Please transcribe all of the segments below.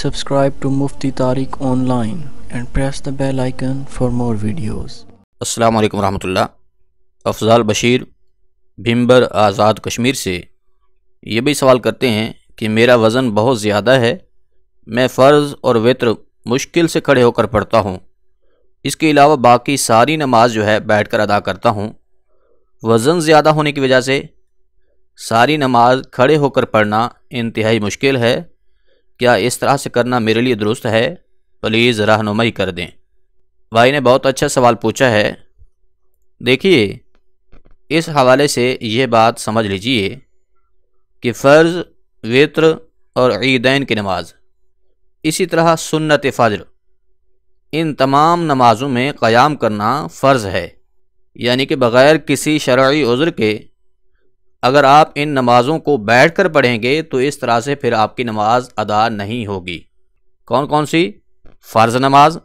subscribe to Mufti Tariq online and press the bell icon for more videos. असलकम वरहमल्ला अफजाल बशीर भिम्बर आज़ाद कश्मीर से ये भी सवाल करते हैं कि मेरा वज़न बहुत ज़्यादा है मैं फ़र्ज़ और वित्र मुश्किल से खड़े होकर पढ़ता हूँ इसके अलावा बाकी सारी नमाज जो है बैठ कर अदा करता हूँ वज़न ज़्यादा होने की वजह से सारी नमाज खड़े होकर पढ़ना इंतहाई मुश्किल है क्या इस तरह से करना मेरे लिए दुरुस्त है प्लीज़ रहनुमाई कर दें भाई ने बहुत अच्छा सवाल पूछा है देखिए इस हवाले से यह बात समझ लीजिए कि फ़र्ज़ वित्र और ईदैन की नमाज इसी तरह सुन्नत फ़जर इन तमाम नमाज़ों में क़याम करना फ़र्ज़ है यानी कि बग़ैर किसी शर्य उज़्र के अगर आप इन नमाज़ों को बैठ कर पढ़ेंगे तो इस तरह से फिर आपकी नमाज अदा नहीं होगी कौन कौन सी फ़र्ज़ नमाज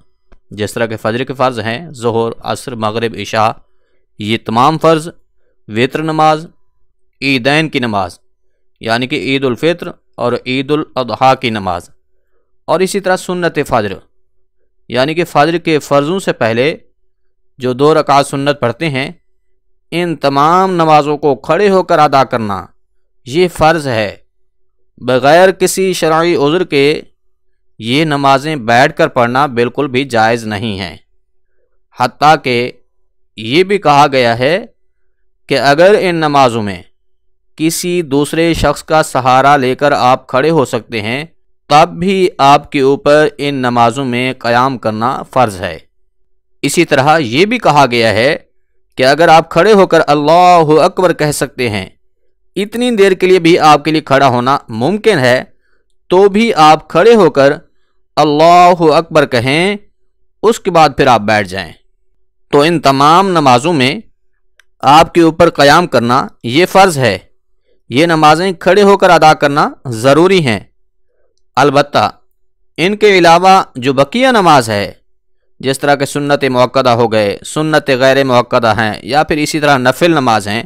जिस तरह के फजर के फ़र्ज़ हैं जहर असर मगरब इशा ये तमाम फ़र्ज़ वितर नमाज ईदैन की नमाज यानी कि ईदालफ़ित्र और ईदाजी की नमाज और इसी तरह सुन्नत फ़जर यानी कि फजर के फ़र्ज़ों से पहले जो दो रकात सुन्नत पढ़ते हैं इन तमाम नमाज़ों को खड़े होकर अदा करना ये फ़र्ज़ है बग़ैर किसी शराय उज़र के ये नमाज़ें बैठ कर पढ़ना बिल्कुल भी जायज़ नहीं है हती कि ये भी कहा गया है कि अगर इन नमाज़ों में किसी दूसरे शख्स का सहारा लेकर आप खड़े हो सकते हैं तब भी आपके ऊपर इन नमाज़ों में क़याम करना फ़र्ज़ है इसी तरह ये भी कहा गया है कि अगर आप खड़े होकर अल्लाह अकबर कह सकते हैं इतनी देर के लिए भी आपके लिए खड़ा होना मुमकिन है तो भी आप खड़े होकर अल्लाह अकबर कहें उसके बाद फिर आप बैठ जाएं। तो इन तमाम नमाज़ों में आपके ऊपर क़याम करना ये फ़र्ज़ है ये नमाज़ें खड़े होकर अदा करना ज़रूरी हैं अलबत् इनके अलावा जो बकिया नमाज है जिस तरह के सुन्नत मौक़दा हो गए सुन्नत गैर मौक़दा हैं या फिर इसी तरह नफिल नमाज हैं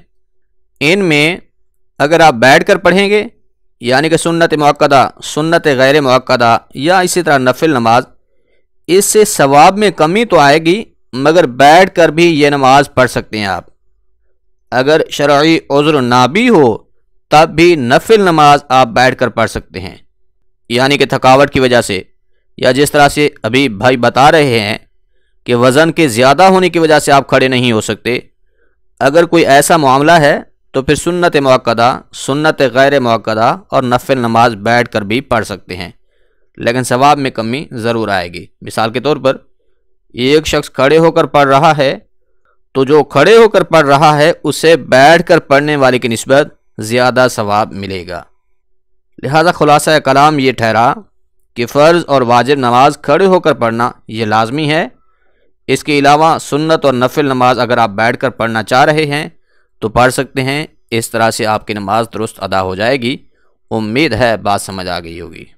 इनमें अगर आप बैठ कर पढ़ेंगे यानी कि सुन्नत मौक़दा सुन्नत गैर मौक़दा या इसी तरह नफिल नमाज इससे सवाब में कमी तो आएगी मगर बैठ कर भी ये नमाज पढ़ सकते हैं आप अगर शर्य उज़्र ना भी हो तब भी नफिल नमाज आप बैठ कर पढ़ सकते हैं यानी कि थकावट की वजह से या जिस तरह से अभी भाई बता रहे हैं कि वज़न के ज़्यादा होने की वजह से आप खड़े नहीं हो सकते अगर कोई ऐसा मामला है तो फिर सुन्नत मौक़दा सुन्नत गैर मौक़दा और नफिल नमाज बैठ कर भी पढ़ सकते हैं लेकिन सवाब में कमी ज़रूर आएगी मिसाल के तौर पर एक शख्स खड़े होकर पढ़ रहा है तो जो खड़े होकर पढ़ रहा है उसे बैठ कर पढ़ने वाले की नस्बत ज़्यादा सवाब मिलेगा लिहाजा खुलासा कलाम ये ठहरा कि फ़र्ज़ और वाजिब नमाज खड़े होकर पढ़ना ये लाजमी है इसके अलावा सुन्नत और नफिल नमाज अगर आप बैठ कर पढ़ना चाह रहे हैं तो पढ़ सकते हैं इस तरह से आपकी नमाज दुरुस्त अदा हो जाएगी उम्मीद है बात समझ आ गई होगी